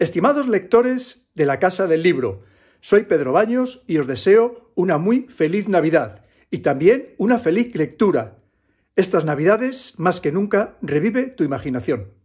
Estimados lectores de la Casa del Libro, soy Pedro Baños y os deseo una muy feliz Navidad y también una feliz lectura. Estas Navidades, más que nunca, revive tu imaginación.